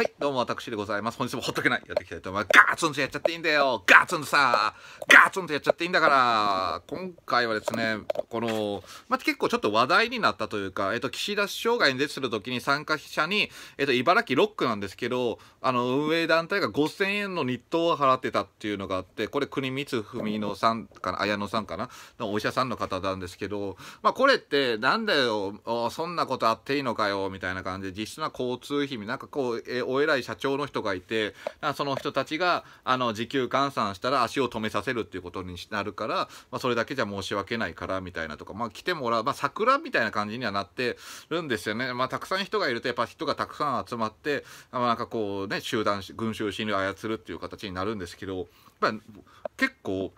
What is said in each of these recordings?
はい、どうも私でございます。本日もほっとけない。やっていきたいと思います。ガツンとやっちゃっていいんだよガツンとさガツンとやっちゃっていいんだから今回はですね、この、まあ、結構ちょっと話題になったというか、えっと、岸田首相が演説するときに参加者に、えっと、茨城6区なんですけど、あの、運営団体が5000円の日当を払ってたっていうのがあって、これ国光文乃さんかな、綾乃さんかな、のお医者さんの方なんですけど、まあ、これって、なんだよ、そんなことあっていいのかよ、みたいな感じで、実質な交通費、なんかこう、えーお偉い社長の人がいてその人たちがあの時給換算したら足を止めさせるっていうことになるから、まあ、それだけじゃ申し訳ないからみたいなとか、まあ、来てもらう、まあ、桜みたいな感じにはなってるんですよね、まあ、たくさん人がいるとやっぱ人がたくさん集まって、まあ、なんかこうね集団群衆心理を操るっていう形になるんですけどやっぱ結構。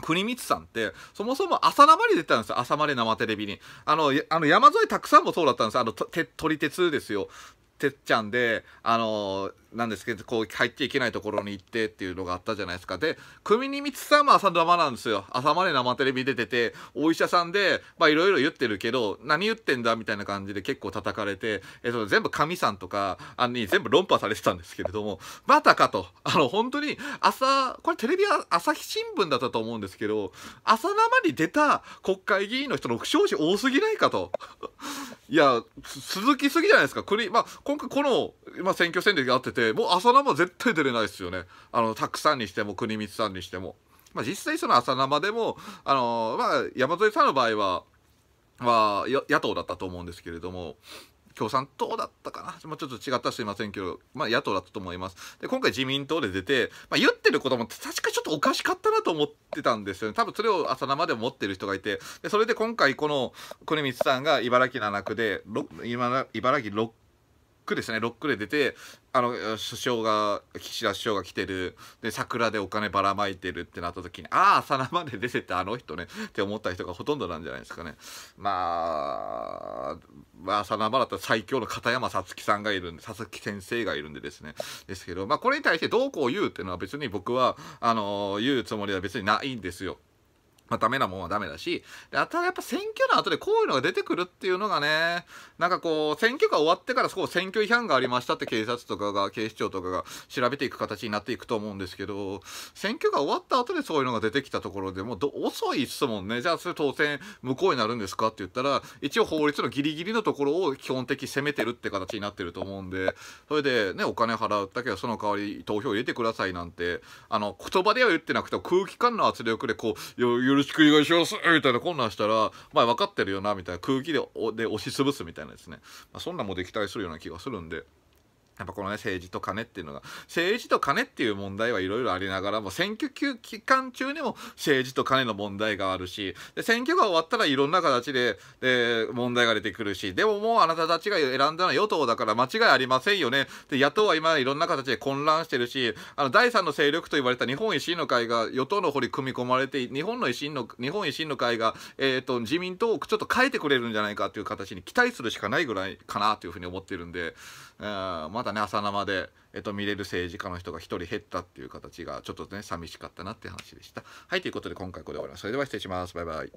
国光さんって、そもそも朝生に出てたんですよ。朝まで生テレビに。あの、あの山沿いたくさんもそうだったんですよ。あの、鳥鉄ですよ。てっちゃんで、あのー、なんですけど、こう入っていけないところに行ってっていうのがあったじゃないですか。で、組に満さんも朝生なんですよ。朝まで生テレビ出てて、お医者さんで、まあいろいろ言ってるけど、何言ってんだみたいな感じで結構叩かれて、えっと、全部神さんとかあに全部論破されてたんですけれども、またかと、あの、本当に朝、これテレビ朝日新聞だったと思うんですけど、朝生に出た国会議員の人の不祥事多すぎないかと。いや、続きすぎじゃないですか。国、まあ、今回この、まあ、選挙戦でやってて、もう朝生絶対出れないですよね。あの、たくさんにしても、国光さんにしても。まあ、実際その朝生でも、あのー、まあ、山添さんの場合は、まあ、野党だったと思うんですけれども、共産党だったかな、まあ、ちょっと違ったらすいませんけど、まあ、野党だったと思います。で今回自民党で出て、まあ、言ってることも確かちょっとおかしかったなと思ってたんですよね多分それを朝生で持ってる人がいてでそれで今回この国光さんが茨城7区で茨城六区ですね六区で出てあの首相が岸田首相が来てるで桜でお金ばらまいてるってなった時にああ朝生で出てたあの人ねって思った人がほとんどなんじゃないですかねまあ朝まあ、まだった最強の片山さつきさんがいるんで、佐々木先生がいるんでですね、ですけど、まあ、これに対してどうこう言うっていうのは別に僕は、あのー、言うつもりは別にないんですよ。まあ、ダメなもんはダメだし、で、あとはやっぱ選挙の後でこういうのが出てくるっていうのがね、なんかこう、選挙が終わってからそこ選挙違反がありましたって警察とかが、警視庁とかが調べていく形になっていくと思うんですけど、選挙が終わった後でそういうのが出てきたところでもう遅いっすもんね。じゃあそれ当選無効になるんですかって言ったら、一応法律のギリギリのところを基本的攻めてるって形になってると思うんで、それでね、お金払うだけはその代わり投票入れてくださいなんて、あの、言葉では言ってなくて空気感の圧力でこう、ろしくお願いしますみたいなこんなんしたら、まあ分かってるよな、みたいな空気でで押し潰すみたいなですね。まあ、そんなんもできたりするような気がするんで。やっぱこのね、政治と金っていうのが、政治と金っていう問題はいろいろありながらも、選挙期間中にも政治と金の問題があるし、で選挙が終わったらいろんな形でで問題が出てくるし、でももうあなたたちが選んだのは与党だから間違いありませんよね。で、野党は今いろんな形で混乱してるし、あの、第三の勢力と言われた日本維新の会が与党の方に組み込まれて、日本の維新の、日本維新の会が、えっ、ー、と、自民党をちょっと変えてくれるんじゃないかという形に期待するしかないぐらいかなというふうに思ってるんで、えー、またたね朝生で、えっと、見れる政治家の人が1人減ったっていう形がちょっとね寂しかったなって話でした。はいということで今回これで終わります。それでは失礼します。バイバイ